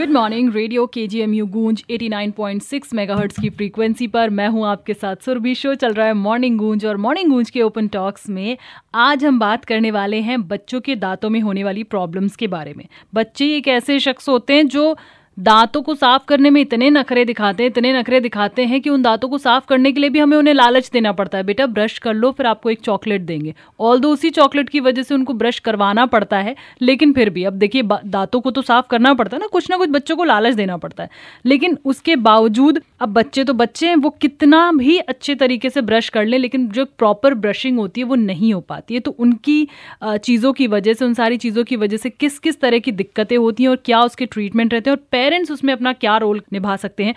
Good morning radio K G M U Goonj eighty nine point six megahertz की frequency पर मैं हूं आपके साथ सुरभि शो चल रहा है मॉर्निंग गूंज और मॉर्निंग गूंज के ओपन टॉक्स में आज हम बात करने वाले हैं बच्चों के दांतों में होने वाली प्रॉब्लम्स के बारे में बच्चे एक ऐसे शख्स होते हैं जो दांतों को साफ करने में इतने नखरे दिखाते हैं इतने नखरे दिखाते हैं कि उन दांतों को साफ करने के लिए भी हमें उन्हें लालच देना पड़ता है बेटा ब्रश कर लो फिर आपको एक चॉकलेट देंगे ऑल दो उसी चॉकलेट की वजह से उनको ब्रश करवाना पड़ता है लेकिन फिर भी अब देखिए दांतों को तो साफ करना पड़ता है ना कुछ ना कुछ बच्चों को लालच देना पड़ता है लेकिन उसके बावजूद अब बच्चे तो बच्चे हैं वो कितना भी अच्छे तरीके से ब्रश कर लें लेकिन जो प्रॉपर ब्रशिंग होती है वो नहीं हो पाती है तो उनकी चीज़ों की वजह से उन सारी चीज़ों की वजह से किस किस तरह की दिक्कतें होती हैं और क्या उसके ट्रीटमेंट रहते हैं और पेरेंट्स उसमें अपना क्या रोल निभा सकते हैं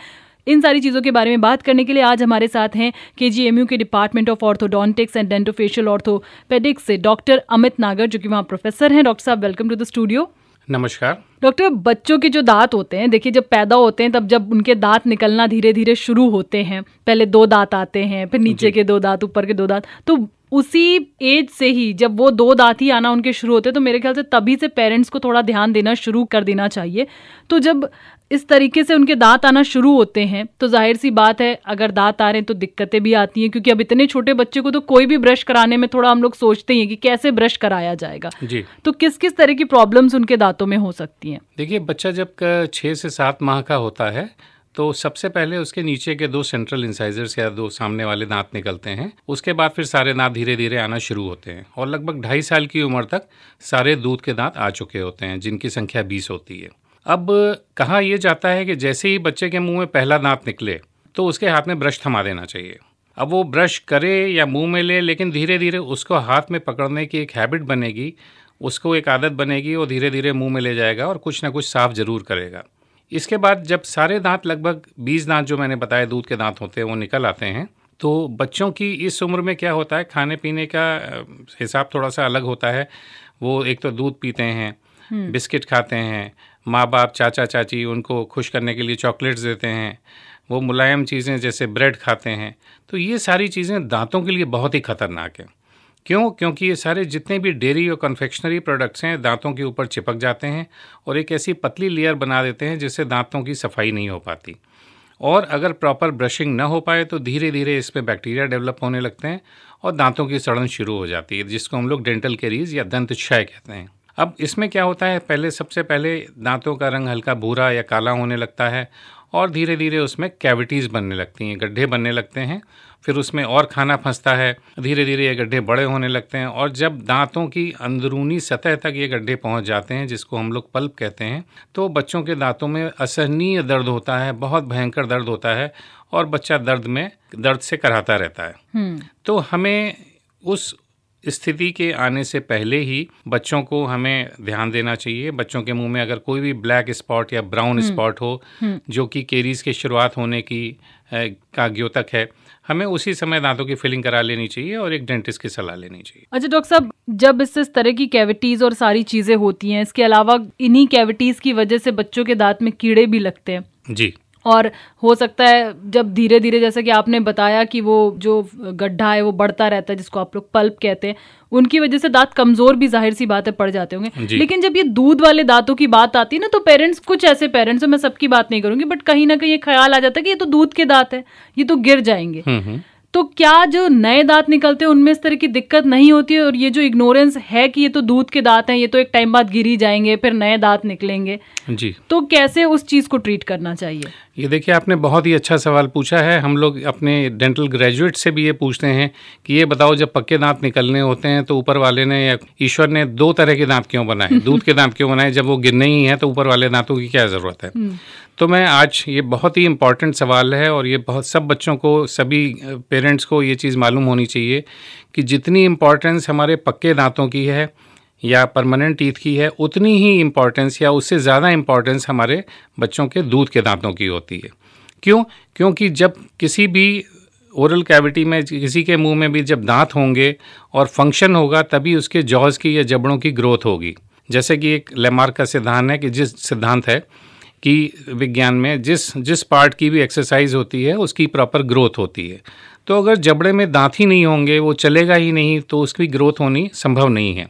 इन सारी चीज़ों के बारे में बात करने के लिए आज हमारे साथ हैं के जी एम यू के department of orthodontics and dentofacial orthopaedics से डॉक्टर अमित नागर जो कि वहाँ प्रोफेसर हैं डॉक्टर साहब वेलकम टू द स्टूडियो नमस्कार डॉक्टर बच्चों के जो दांत होते हैं देखिए जब पैदा होते हैं तब जब उनके दांत निकलना धीरे धीरे शुरू होते हैं पहले दो दांत आते हैं फिर नीचे के दो दांत ऊपर के दो दांत तो उसी एज से ही जब वो दो ही आना उनके शुरू होते हैं तो मेरे ख्याल से तभी से पेरेंट्स को थोड़ा ध्यान देना शुरू कर देना चाहिए तो जब इस तरीके से उनके दांत आना शुरू होते हैं तो जाहिर सी बात है अगर दांत आ रहे हैं तो दिक्कतें भी आती हैं क्योंकि अब इतने छोटे बच्चे को तो कोई भी ब्रश कराने में थोड़ा हम लोग सोचते हैं कि कैसे ब्रश कराया जाएगा जी तो किस किस तरह की प्रॉब्लम्स उनके दांतों में हो सकती हैं देखिए बच्चा जब छः से सात माह का होता है तो सबसे पहले उसके नीचे के दो सेंट्रल इंसाइजर्स या दो सामने वाले दांत निकलते हैं उसके बाद फिर सारे दांत धीरे धीरे आना शुरू होते हैं और लगभग ढाई साल की उम्र तक सारे दूध के दांत आ चुके होते हैं जिनकी संख्या बीस होती है अब कहा यह जाता है कि जैसे ही बच्चे के मुंह में पहला दांत निकले तो उसके हाथ में ब्रश थमा देना चाहिए अब वो ब्रश करे या मुंह में ले लेकिन धीरे धीरे उसको हाथ में पकड़ने की एक हैबिट बनेगी उसको एक आदत बनेगी वो धीरे धीरे मुंह में ले जाएगा और कुछ ना कुछ साफ जरूर करेगा इसके बाद जब सारे दांत लगभग बीस दांत जो मैंने बताया दूध के दांत होते हैं वो निकल आते हैं तो बच्चों की इस उम्र में क्या होता है खाने पीने का हिसाब थोड़ा सा अलग होता है वो एक तो दूध पीते हैं हम्म। बिस्किट खाते हैं माँ बाप चाचा चाची उनको खुश करने के लिए चॉकलेट्स देते हैं वो मुलायम चीज़ें जैसे ब्रेड खाते हैं तो ये सारी चीज़ें दांतों के लिए बहुत ही ख़तरनाक हैं क्यों क्योंकि ये सारे जितने भी डेयरी और कन्फेक्शनरी प्रोडक्ट्स हैं दांतों के ऊपर चिपक जाते हैं और एक ऐसी पतली लेयर बना देते हैं जिससे दांतों की सफाई नहीं हो पाती और अगर प्रॉपर ब्रशिंग ना हो पाए तो धीरे धीरे इसमें बैक्टीरिया डेवलप होने लगते हैं और दांतों की सड़न शुरू हो जाती है जिसको हम लोग डेंटल केरीज या दंत क्षय कहते हैं अब इसमें क्या होता है पहले सबसे पहले दांतों का रंग हल्का भूरा या काला होने लगता है और धीरे धीरे उसमें कैविटीज़ बनने लगती हैं गड्ढे बनने लगते हैं फिर उसमें और खाना फंसता है धीरे धीरे ये गड्ढे बड़े होने लगते हैं और जब दांतों की अंदरूनी सतह तक ये गड्ढे पहुंच जाते हैं जिसको हम लोग पल्प कहते हैं तो बच्चों के दांतों में असहनीय दर्द होता है बहुत भयंकर दर्द होता है और बच्चा दर्द में दर्द से कराता रहता है हम्म। तो हमें उस स्थिति के आने से पहले ही बच्चों को हमें ध्यान देना चाहिए बच्चों के मुंह में अगर कोई भी ब्लैक स्पॉट या ब्राउन हम्म। स्पॉट हो हम्म। जो कि केरीज के शुरुआत होने की का द्योतक है हमें उसी समय दांतों की फिलिंग करा लेनी चाहिए और एक डेंटिस्ट की सलाह लेनी चाहिए अच्छा डॉक्टर साहब जब इससे इस तरह की कैविटीज़ और सारी चीज़ें होती हैं इसके अलावा इन्हीं कैविटीज़ की वजह से बच्चों के दांत में कीड़े भी लगते हैं जी और हो सकता है जब धीरे धीरे जैसे कि आपने बताया कि वो जो गड्ढा है वो बढ़ता रहता है जिसको आप लोग पल्प कहते हैं उनकी वजह से दांत कमजोर भी जाहिर सी बात है पड़ जाते होंगे लेकिन जब ये दूध वाले दांतों की बात आती है ना तो पेरेंट्स कुछ ऐसे पेरेंट्स मैं सबकी बात नहीं करूंगी बट कहीं ना कहीं ये ख्याल आ जाता है कि ये तो दूध के दांत है ये तो गिर जाएंगे हम्म, हम्म। तो क्या जो नए दांत निकलते हैं उनमें इस तरह की दिक्कत नहीं होती है और ये जो इग्नोरेंस है कि ये तो दूध के दांत हैं ये तो एक टाइम बाद गिर ही जाएंगे फिर नए दांत निकलेंगे जी तो कैसे उस चीज़ को ट्रीट करना चाहिए ये देखिए आपने बहुत ही अच्छा सवाल पूछा है हम लोग अपने डेंटल ग्रेजुएट से भी ये पूछते हैं कि ये बताओ जब पक्के दांत निकलने होते हैं तो ऊपर वाले ने या ईश्वर ने दो तरह के दांत क्यों बनाए दूध के दांत क्यों बनाए जब वो गिरने ही है तो ऊपर वाले दांतों की क्या ज़रूरत है हम्म। तो मैं आज ये बहुत ही इम्पॉर्टेंट सवाल है और ये बहुत सब बच्चों को सभी पेरेंट्स को ये चीज़ मालूम होनी चाहिए कि जितनी इम्पॉर्टेंस हमारे पक्के दांतों की है या परमानेंट टीथ की है उतनी ही इम्पॉर्टेंस या उससे ज़्यादा इम्पॉर्टेंस हमारे बच्चों के दूध के दांतों की होती है क्यों क्योंकि जब किसी भी ओरल कैविटी में किसी के मुंह में भी जब दांत होंगे और फंक्शन होगा तभी उसके जॉज की या जबड़ों की ग्रोथ होगी जैसे कि एक लेमार्क का सिद्धांत है कि जिस सिद्धांत है कि विज्ञान में जिस जिस पार्ट की भी एक्सरसाइज होती है उसकी प्रॉपर ग्रोथ होती है तो अगर जबड़े में दांत ही नहीं होंगे वो चलेगा ही नहीं तो उसकी ग्रोथ होनी संभव नहीं है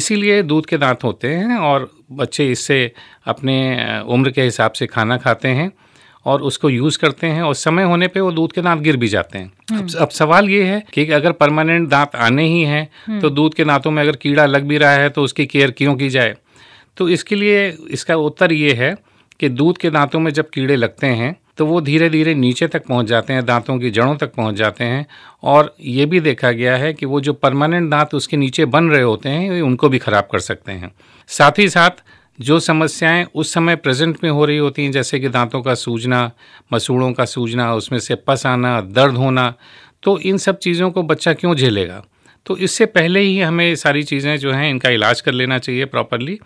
इसीलिए दूध के दांत होते हैं और बच्चे इससे अपने उम्र के हिसाब से खाना खाते हैं और उसको यूज़ करते हैं और समय होने पे वो दूध के दांत गिर भी जाते हैं हम्म। अब, अब सवाल ये है कि अगर परमानेंट दांत आने ही हैं हम्म। तो दूध के दांतों में अगर कीड़ा लग भी रहा है तो उसकी केयर क्यों की जाए तो इसके लिए इसका उत्तर ये है कि दूध के दांतों में जब कीड़े लगते हैं तो वो धीरे धीरे नीचे तक पहुंच जाते हैं दांतों की जड़ों तक पहुंच जाते हैं और ये भी देखा गया है कि वो जो परमानेंट दांत उसके नीचे बन रहे होते हैं उनको भी ख़राब कर सकते हैं साथ ही साथ जो समस्याएं उस समय प्रेजेंट में हो रही होती हैं जैसे कि दांतों का सूजना मसूड़ों का सूजना उसमें से पस आना दर्द होना तो इन सब चीज़ों को बच्चा क्यों झेलेगा तो इससे पहले ही हमें सारी चीज़ें जो हैं इनका इलाज कर लेना चाहिए प्रॉपरली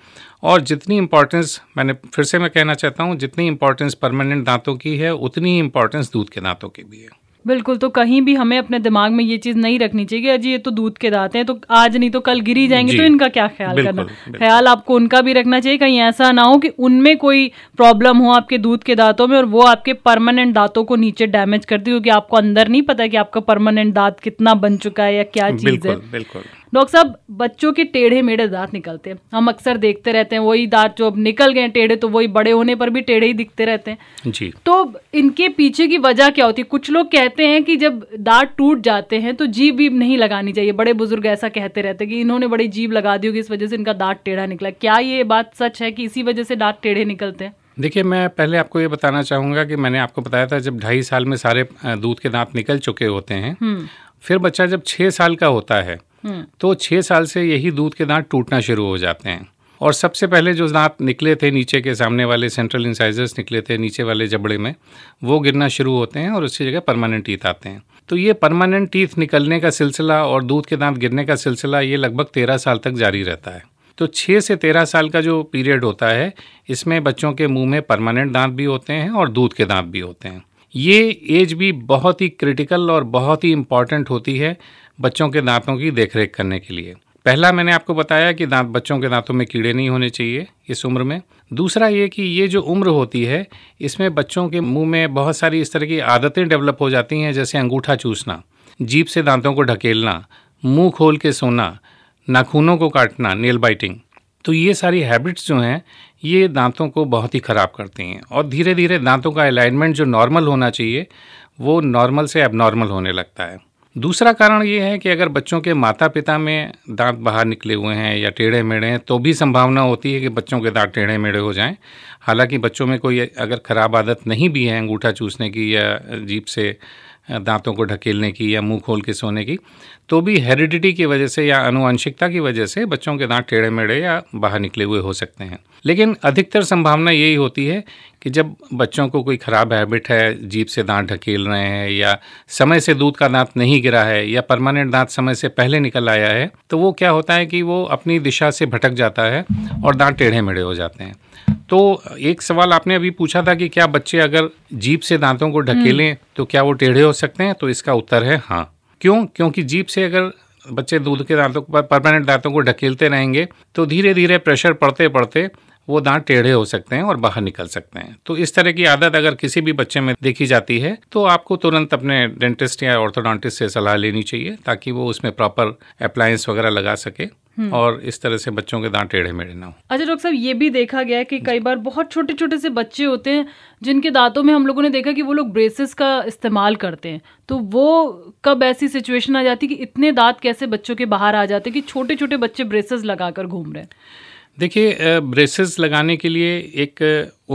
और जितनी इम्पोर्टेंस मैंने फिर से मैं कहना चाहता हूँ जितनी इम्पोर्टेंस परमानेंट दांतों की है उतनी ही इम्पोर्टेंस दूध के दांतों की भी है बिल्कुल तो कहीं भी हमें अपने दिमाग में ये चीज नहीं रखनी चाहिए अजी ये तो दूध के दाते हैं तो आज नहीं तो कल गिरी जाएंगे तो इनका क्या ख्याल करना ख्याल आपको उनका भी रखना चाहिए कहीं ऐसा ना हो कि उनमें कोई प्रॉब्लम हो आपके दूध के दांतों में और वो आपके परमानेंट दांतों को नीचे डैमेज करती क्योंकि आपको अंदर नहीं पता कि आपका परमानेंट दांत कितना बन चुका है या क्या चीज है बिल्कुल डॉक्टर साहब बच्चों के टेढ़े मेढ़े दांत निकलते हैं हम अक्सर देखते रहते हैं वही दांत जो अब निकल गए टेढ़े तो वही बड़े होने पर भी टेढ़े ही दिखते रहते हैं जी तो इनके पीछे की वजह क्या होती है कुछ लोग कहते हैं कि जब दांत टूट जाते हैं तो जीभ भी नहीं लगानी चाहिए बड़े बुजुर्ग ऐसा कहते रहते हैं कि इन्होंने बड़ी जीभ लगा दी होगी इस वजह से इनका दांत टेढ़ा निकला क्या ये बात सच है कि इसी वजह से दांत टेढ़े निकलते हैं देखिए मैं पहले आपको ये बताना चाहूँगा कि मैंने आपको बताया था जब ढाई साल में सारे दूध के दांत निकल चुके होते हैं हम्म। फिर बच्चा जब छः साल का होता है तो छः साल से यही दूध के दांत टूटना शुरू हो जाते हैं और सबसे पहले जो दांत निकले थे नीचे के सामने वाले सेंट्रल इंसाइजर्स निकले थे नीचे वाले जबड़े में वो गिरना शुरू होते हैं और उसकी जगह परमानेंट टीथ आते हैं तो ये परमानेंट टीथ निकलने का सिलसिला और दूध के दांत गिरने का सिलसिला ये लगभग तेरह साल तक जारी रहता है तो छः से तेरह साल का जो पीरियड होता है इसमें बच्चों के मुंह में परमानेंट दांत भी होते हैं और दूध के दांत भी होते हैं ये एज भी बहुत ही क्रिटिकल और बहुत ही इम्पॉर्टेंट होती है बच्चों के दांतों की देखरेख करने के लिए पहला मैंने आपको बताया कि दांत बच्चों के दांतों में कीड़े नहीं होने चाहिए इस उम्र में दूसरा ये कि ये जो उम्र होती है इसमें बच्चों के मुंह में बहुत सारी इस तरह की आदतें डेवलप हो जाती हैं जैसे अंगूठा चूसना जीप से दांतों को ढकेलना मुंह खोल के सोना नाखूनों को काटना नेल बाइटिंग तो ये सारी हैबिट्स जो हैं ये दांतों को बहुत ही ख़राब करती हैं और धीरे धीरे दांतों का अलाइनमेंट जो नॉर्मल होना चाहिए वो नॉर्मल से अब होने लगता है दूसरा कारण ये है कि अगर बच्चों के माता पिता में दांत बाहर निकले हुए हैं या टेढ़े मेढ़े हैं तो भी संभावना होती है कि बच्चों के दांत टेढ़े मेढ़े हो जाएं हालांकि बच्चों में कोई अगर ख़राब आदत नहीं भी है अंगूठा चूसने की या जीप से दांतों को ढकेलने की या मुंह खोल के सोने की तो भी हेरिडिटी की वजह से या अनुवांशिकता की वजह से बच्चों के दांत टेढ़े मेढ़े या बाहर निकले हुए हो सकते हैं लेकिन अधिकतर संभावना यही होती है कि जब बच्चों को कोई ख़राब हैबिट है जीप से दांत ढकेल रहे हैं या समय से दूध का दांत नहीं गिरा है या परमानेंट दांत समय से पहले निकल आया है तो वो क्या होता है कि वो अपनी दिशा से भटक जाता है और दांत टेढ़े मेढ़े हो जाते हैं तो एक सवाल आपने अभी पूछा था कि क्या बच्चे अगर जीप से दांतों को ढकेलें हम्म। तो क्या वो टेढ़े हो सकते हैं तो इसका उत्तर है हाँ क्यों क्योंकि जीप से अगर बच्चे दूध के दांतों परमानेंट दांतों को ढकेलते रहेंगे तो धीरे धीरे प्रेशर पड़ते पड़ते वो दांत टेढ़े हो सकते हैं और बाहर निकल सकते हैं तो इस तरह की आदत अगर किसी भी बच्चे में देखी जाती है तो आपको तुरंत अपने डेंटिस्ट या ऑर्थोडोंटिस्ट से सलाह लेनी चाहिए ताकि वो उसमें प्रॉपर अप्लायंस वगैरह लगा सके हम्म। और इस तरह से बच्चों के दांत टेढ़े मेढ़े ना हो अच्छा डॉक्टर साहब ये भी देखा गया है कि कई बार बहुत छोटे छोटे से बच्चे होते हैं जिनके दांतों में हम लोगों ने देखा कि वो लोग ब्रेसेस का इस्तेमाल करते हैं तो वो कब ऐसी सिचुएशन आ जाती कि इतने दांत कैसे बच्चों के बाहर आ जाते कि छोटे छोटे बच्चे ब्रेसेस लगाकर घूम रहे हैं देखिए ब्रेसेस लगाने के लिए एक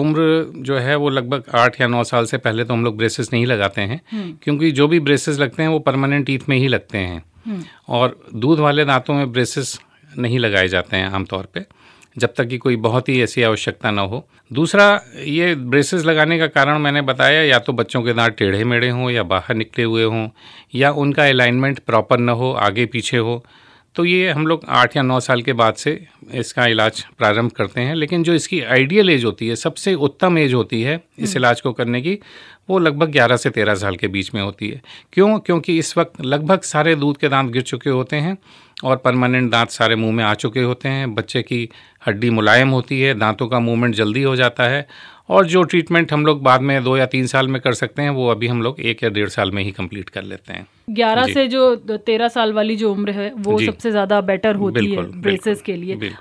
उम्र जो है वो लगभग आठ या नौ साल से पहले तो हम लोग ब्रेसेस नहीं लगाते हैं हम्म। क्योंकि जो भी ब्रेसेस लगते हैं वो परमानेंट टीथ में ही लगते हैं हम्म। और दूध वाले दांतों में ब्रेसेस नहीं लगाए जाते हैं आमतौर पे जब तक कि कोई बहुत ही ऐसी आवश्यकता ना हो दूसरा ये ब्रेसेस लगाने का कारण मैंने बताया या तो बच्चों के दांत टेढ़े मेढ़े हों या बाहर निकले हुए हों या उनका अलाइनमेंट प्रॉपर ना हो आगे पीछे हो तो ये हम लोग आठ या नौ साल के बाद से इसका इलाज प्रारंभ करते हैं लेकिन जो इसकी आइडियल एज होती है सबसे उत्तम एज होती है इस हम्म। इलाज को करने की वो लगभग 11 से 13 साल के बीच में होती है क्यों क्योंकि इस वक्त लगभग सारे दूध के दांत गिर चुके होते हैं और परमानेंट दांत सारे मुंह में आ चुके होते हैं बच्चे की हड्डी मुलायम होती है दांतों का मूवमेंट जल्दी हो जाता है और जो ट्रीटमेंट हम लोग बाद में दो या तीन साल में कर सकते हैं वो अभी हम लोग एक या डेढ़ साल में ही कंप्लीट कर लेते हैं ग्यारह से जो तेरह साल वाली जो उम्र है वो सबसे ज़्यादा बेटर होती है ब्रेसेस के लिए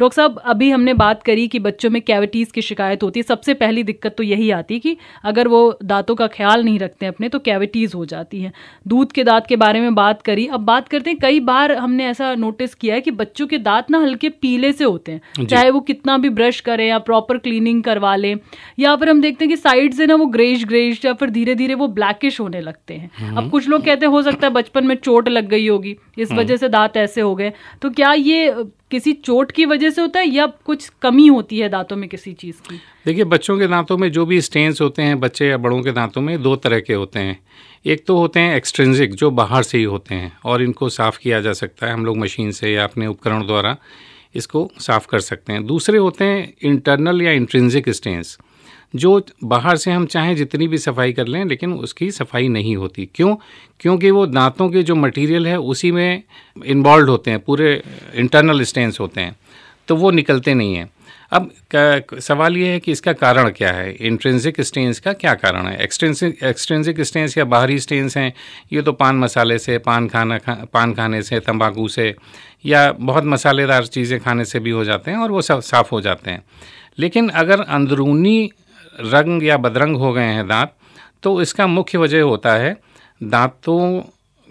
डॉक्टर साहब अभी हमने बात करी कि बच्चों में कैविटीज़ की शिकायत होती है सबसे पहली दिक्कत तो यही आती है कि अगर वो दांतों का ख्याल नहीं रखते अपने तो कैविटीज़ हो जाती हैं दूध के दांत के बारे में बात करी अब बात करते हैं कई बार हमने ऐसा नोटिस किया है कि बच्चों के दांत ना हल्के पीले से होते हैं चाहे वो कितना भी ब्रश करें या प्रॉपर क्लीनिंग करवा लें या फिर हम देखते हैं कि साइड से ना वो ग्रेश ग्रेश या फिर धीरे धीरे वो ब्लैकिश होने लगते हैं हम्म। अब कुछ लोग कहते हो सकता है बचपन में चोट लग गई होगी इस हम्म। वजह से दांत ऐसे हो गए तो क्या ये किसी चोट की वजह से होता है या कुछ कमी होती है दांतों में किसी चीज़ की देखिए बच्चों के दांतों में जो भी स्टेन्स होते हैं बच्चे या बड़ों के दांतों में दो तरह के होते हैं एक तो होते हैं एक्सट्रेंजिक जो बाहर से ही होते हैं और इनको साफ़ किया जा सकता है हम लोग मशीन से या अपने उपकरण द्वारा इसको साफ़ कर सकते हैं दूसरे होते हैं इंटरनल या इंट्रेंजिक स्टेंस जो बाहर से हम चाहें जितनी भी सफाई कर लें लेकिन उसकी सफाई नहीं होती क्यों क्योंकि वो दांतों के जो मटेरियल है उसी में इन्वॉल्व होते हैं पूरे इंटरनल स्टेंस होते हैं तो वो निकलते नहीं हैं अब सवाल ये है कि इसका कारण क्या है इंट्रेंसिक स्टेंस का क्या कारण है एक्सटेंसिक एक्सटेंसिक स्टेंस या बाहरी स्टेंस हैं ये तो पान मसाले से पान खाना खा पान खाने से तंबाकू से या बहुत मसालेदार चीज़ें खाने से भी हो जाते हैं और वो साफ़ हो जाते हैं लेकिन अगर अंदरूनी रंग या बदरंग हो गए हैं दांत तो इसका मुख्य वजह होता है दांतों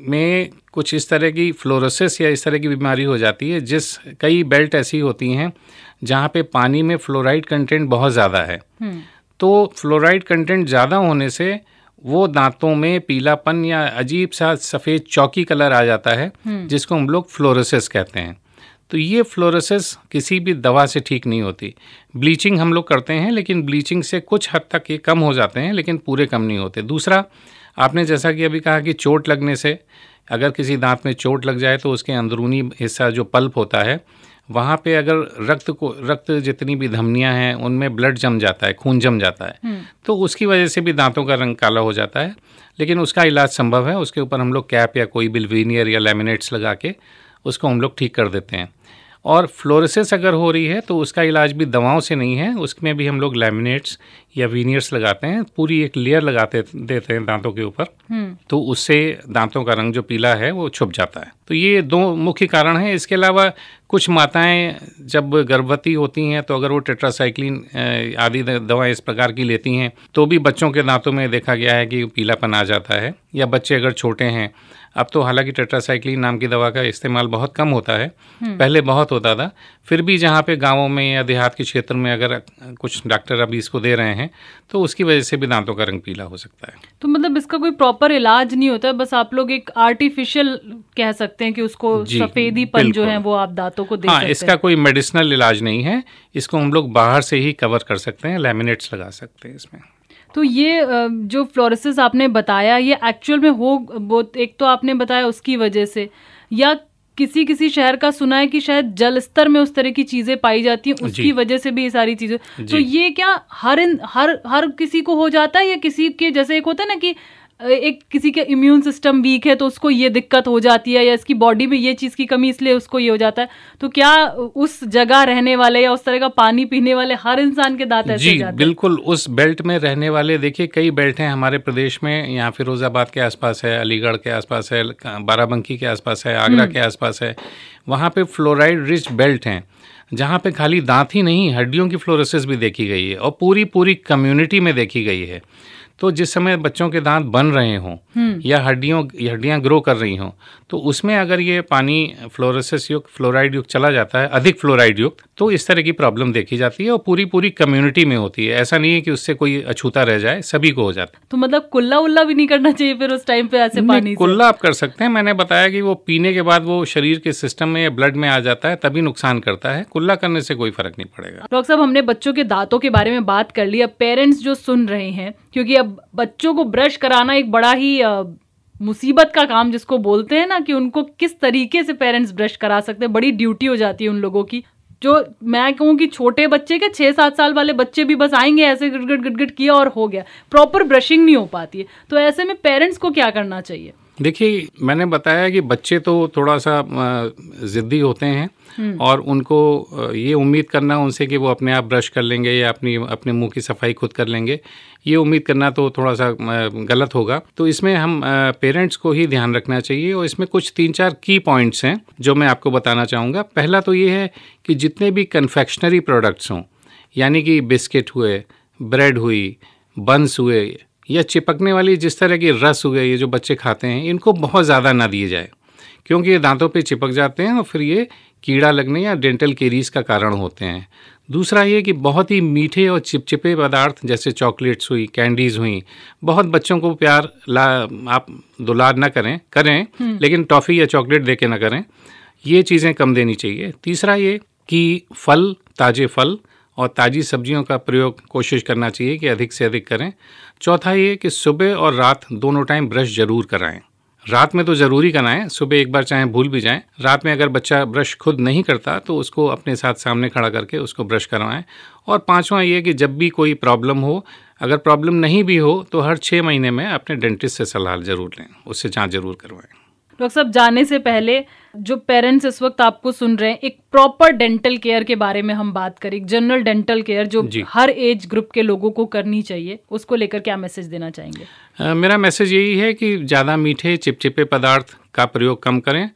में कुछ इस तरह की फ्लोरोसिस या इस तरह की बीमारी हो जाती है जिस कई बेल्ट ऐसी होती हैं जहाँ पे पानी में फ्लोराइड कंटेंट बहुत ज़्यादा है हम्म। तो फ्लोराइड कंटेंट ज़्यादा होने से वो दांतों में पीलापन या अजीब सा सफ़ेद चौकी कलर आ जाता है हम्म। जिसको हम लोग फ्लोरोसिस कहते हैं तो ये फ्लोरोसिस किसी भी दवा से ठीक नहीं होती ब्लीचिंग हम लोग करते हैं लेकिन ब्लीचिंग से कुछ हद तक ये कम हो जाते हैं लेकिन पूरे कम नहीं होते दूसरा आपने जैसा कि अभी कहा कि चोट लगने से अगर किसी दांत में चोट लग जाए तो उसके अंदरूनी हिस्सा जो पल्प होता है वहाँ पे अगर रक्त को रक्त जितनी भी धमनियाँ हैं उनमें ब्लड जम जाता है खून जम जाता है हम्म। तो उसकी वजह से भी दांतों का रंग काला हो जाता है लेकिन उसका इलाज संभव है उसके ऊपर हम लोग कैप या कोई बिलवीनियर या लेमिनेट्स लगा के उसको हम लोग ठीक कर देते हैं और फ्लोरेसिस अगर हो रही है तो उसका इलाज भी दवाओं से नहीं है उसमें भी हम लोग लेमिनेट्स या वीनियर्स लगाते हैं पूरी एक लेयर लगाते देते हैं दांतों के ऊपर हम्म। तो उससे दांतों का रंग जो पीला है वो छुप जाता है तो ये दो मुख्य कारण हैं इसके अलावा कुछ माताएं जब गर्भवती होती हैं तो अगर वो टेट्रासाइक्लिन आदि दवाएं इस प्रकार की लेती हैं तो भी बच्चों के दांतों में देखा गया है कि पीलापन आ जाता है या बच्चे अगर छोटे हैं अब तो हालांकि टेट्रासाइक्लिन नाम की दवा का इस्तेमाल बहुत कम होता है हम्म। पहले बहुत होता था फिर भी जहाँ पे गांवों में या देहात के क्षेत्र में अगर कुछ डॉक्टर अभी इसको दे रहे हैं तो उसकी वजह से भी दांतों का रंग पीला हो सकता है तो मतलब इसका कोई प्रॉपर इलाज नहीं होता बस आप लोग एक आर्टिफिशियल कह सकते हैं कि उसको पन जो है वो आप दांतों को दे हाँ इसका कोई मेडिसिनल इलाज नहीं है इसको हम लोग बाहर से ही कवर कर सकते हैं लेमिनेट्स लगा सकते हैं इसमें तो ये जो फ्लोरसिस आपने बताया ये एक्चुअल में हो बहुत एक तो आपने बताया उसकी वजह से या किसी किसी शहर का सुना है कि शायद जल स्तर में उस तरह की चीजें पाई जाती हैं उसकी वजह से भी ये सारी चीजें तो ये क्या हर इन हर हर किसी को हो जाता है या किसी के जैसे एक होता है ना कि एक किसी के इम्यून सिस्टम वीक है तो उसको ये दिक्कत हो जाती है या इसकी बॉडी में ये चीज़ की कमी इसलिए उसको ये हो जाता है तो क्या उस जगह रहने वाले या उस तरह का पानी पीने वाले हर इंसान के दांत ऐसे जी, जाते बिल्कुल उस बेल्ट में रहने वाले देखिए कई बेल्ट हैं हमारे प्रदेश में यहाँ फिरोजाबाद के आसपास है अलीगढ़ के आसपास है बाराबंकी के आसपास है आगरा हम्म। के आसपास है वहाँ पे फ्लोराइड रिच बेल्ट हैं जहाँ पे खाली दांत ही नहीं हड्डियों की फ्लोरोसिस भी देखी गई है और पूरी पूरी कम्युनिटी में देखी गई है तो जिस समय बच्चों के दांत बन रहे हों हम्म। या हड्डियों हड्डियाँ ग्रो कर रही हों तो उसमें अगर ये पानी फ्लोरोसिस युक्त फ्लोराइड युक्त चला जाता है अधिक फ्लोराइड युक्त तो इस तरह की प्रॉब्लम देखी जाती है और पूरी पूरी कम्युनिटी में होती है ऐसा नहीं है कि उससे कोई अछूता रह जाए सभी को हो जाता है तो मतलब कुल्ला उल्ला भी नहीं करना चाहिए फिर उस टाइम पे ऐसे पानी कुल्ला आप कर सकते हैं मैंने बताया कि वो पीने के बाद वो शरीर के सिस्टम में या ब्लड में आ जाता है तभी नुकसान करता है कुल्ला करने से कोई फर्क नहीं पड़ेगा डॉक्टर साहब हमने बच्चों के दांतों के बारे में बात कर ली अब पेरेंट्स जो सुन रहे हैं क्योंकि अब बच्चों को ब्रश कराना एक बड़ा ही मुसीबत का काम जिसको बोलते हैं ना कि उनको किस तरीके से पेरेंट्स ब्रश करा सकते हैं बड़ी ड्यूटी हो जाती है उन लोगों की जो मैं कहूँ कि छोटे बच्चे के छः सात साल वाले बच्चे भी बस आएंगे ऐसे गिट गिट गिट गिट किया और हो गया प्रॉपर ब्रशिंग नहीं हो पाती है तो ऐसे में पेरेंट्स को क्या करना चाहिए देखिए मैंने बताया कि बच्चे तो थोड़ा सा ज़िद्दी होते हैं हम्म। और उनको ये उम्मीद करना उनसे कि वो अपने आप ब्रश कर लेंगे या अपनी अपने मुंह की सफाई खुद कर लेंगे ये उम्मीद करना तो थोड़ा सा गलत होगा तो इसमें हम पेरेंट्स को ही ध्यान रखना चाहिए और इसमें कुछ तीन चार की पॉइंट्स हैं जो मैं आपको बताना चाहूँगा पहला तो ये है कि जितने भी कन्फेक्शनरी प्रोडक्ट्स हों यानी कि बिस्किट हुए ब्रेड हुई बंस हुए या चिपकने वाली जिस तरह की रस हो गई ये जो बच्चे खाते हैं इनको बहुत ज़्यादा ना दिए जाए क्योंकि ये दांतों पे चिपक जाते हैं और फिर ये कीड़ा लगने या डेंटल केरीज का कारण होते हैं दूसरा ये कि बहुत ही मीठे और चिपचिपे पदार्थ जैसे चॉकलेट्स हुई कैंडीज़ हुई बहुत बच्चों को प्यार ला आप दुलार ना करें करें हम्म। लेकिन टॉफ़ी या चॉकलेट दे के ना करें ये चीज़ें कम देनी चाहिए तीसरा ये कि फल ताज़े फल और ताज़ी सब्जियों का प्रयोग कोशिश करना चाहिए कि अधिक से अधिक करें चौथा ये कि सुबह और रात दोनों टाइम ब्रश ज़रूर कराएं रात में तो ज़रूरी कराएं सुबह एक बार चाहे भूल भी जाएं रात में अगर बच्चा ब्रश खुद नहीं करता तो उसको अपने साथ सामने खड़ा करके उसको ब्रश करवाएं और पांचवा ये कि जब भी कोई प्रॉब्लम हो अगर प्रॉब्लम नहीं भी हो तो हर छः महीने में अपने डेंटिस्ट से सलाह ज़रूर लें उससे जाँच ज़रूर करवाएँ डॉक्टर साहब जाने से पहले जो पेरेंट्स इस वक्त आपको सुन रहे हैं एक प्रॉपर डेंटल केयर के बारे में हम बात करें जनरल डेंटल केयर जो हर एज ग्रुप के लोगों को करनी चाहिए उसको लेकर क्या मैसेज देना चाहेंगे आ, मेरा मैसेज यही है कि ज़्यादा मीठे चिपचिपे पदार्थ का प्रयोग कम करें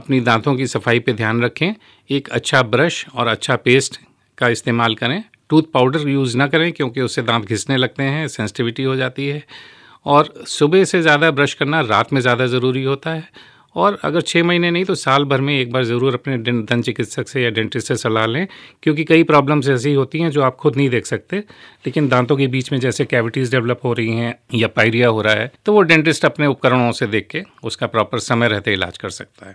अपनी दांतों की सफाई पे ध्यान रखें एक अच्छा ब्रश और अच्छा पेस्ट का इस्तेमाल करें टूथ पाउडर यूज़ ना करें क्योंकि उससे दांत घिसने लगते हैं सेंसिटिविटी हो जाती है और सुबह से ज़्यादा ब्रश करना रात में ज़्यादा ज़रूरी होता है और अगर छः महीने नहीं तो साल भर में एक बार ज़रूर अपने दंत चिकित्सक से या डेंटिस्ट से सलाह लें क्योंकि कई प्रॉब्लम्स ऐसी होती हैं जो आप खुद नहीं देख सकते लेकिन दांतों के बीच में जैसे कैविटीज़ डेवलप हो रही हैं या पायरिया हो रहा है तो वो डेंटिस्ट अपने उपकरणों से देख के उसका प्रॉपर समय रहते इलाज कर सकता है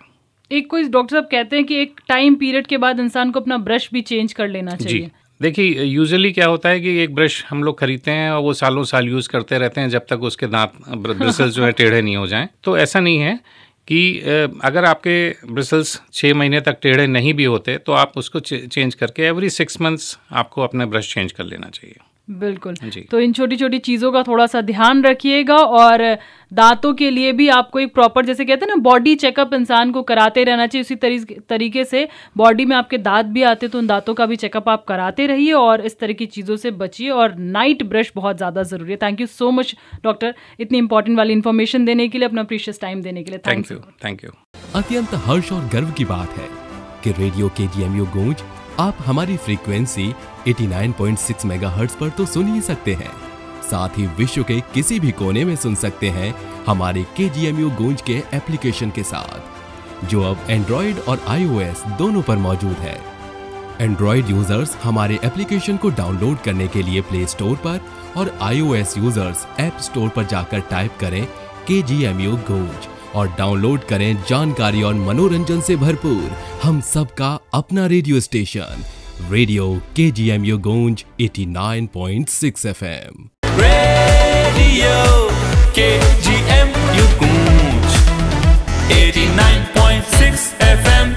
एक कोई डॉक्टर साहब कहते हैं कि एक टाइम पीरियड के बाद इंसान को अपना ब्रश भी चेंज कर लेना चाहिए देखिए यूजुअली क्या होता है कि एक ब्रश हम लोग खरीदते हैं और वो सालों साल यूज़ करते रहते हैं जब तक उसके दांत ब्रिसल्स जो है टेढ़े नहीं हो जाएं तो ऐसा नहीं है कि अगर आपके ब्रिसल्स छः महीने तक टेढ़े नहीं भी होते तो आप उसको चेंज करके एवरी सिक्स मंथ्स आपको अपना ब्रश चेंज कर लेना चाहिए बिल्कुल तो इन छोटी छोटी चीज़ों का थोड़ा सा ध्यान रखिएगा और दांतों के लिए भी आपको एक प्रॉपर जैसे कहते हैं ना बॉडी चेकअप इंसान को कराते रहना चाहिए उसी तरी, तरीके से बॉडी में आपके दांत भी आते तो उन दांतों का भी चेकअप आप कराते रहिए और इस तरह की चीज़ों से बचिए और नाइट ब्रश बहुत ज़्यादा ज़रूरी है thank you so much doctor इतनी इंपॉर्टेंट वाली इन्फॉर्मेशन देने के लिए अपना प्रीशियस टाइम देने के लिए थैंक यू थैंक यू अत्यंत हर्ष और गर्व की बात है कि रेडियो के जी एम गोंज आप हमारी फ्रीक्वेंसी 89.6 मेगाहर्ट्ज़ पर तो सुन ही सकते हैं साथ ही विश्व के किसी भी कोने में सुन सकते हैं हमारे के जी एम यू गूंज के एप्लीकेशन के साथ जो अब एंड्रॉयड और आईओएस दोनों पर मौजूद है एंड्रॉयड यूजर्स हमारे एप्लीकेशन को डाउनलोड करने के लिए प्ले स्टोर पर और आईओएस यूजर्स ऐप स्टोर पर जाकर टाइप करें के जी एम यू गूंज और डाउनलोड करें जानकारी और मनोरंजन से भरपूर हम सबका अपना radio station radio K G M U Goonj eighty nine point six F M radio K G M U Goonj eighty nine point six F M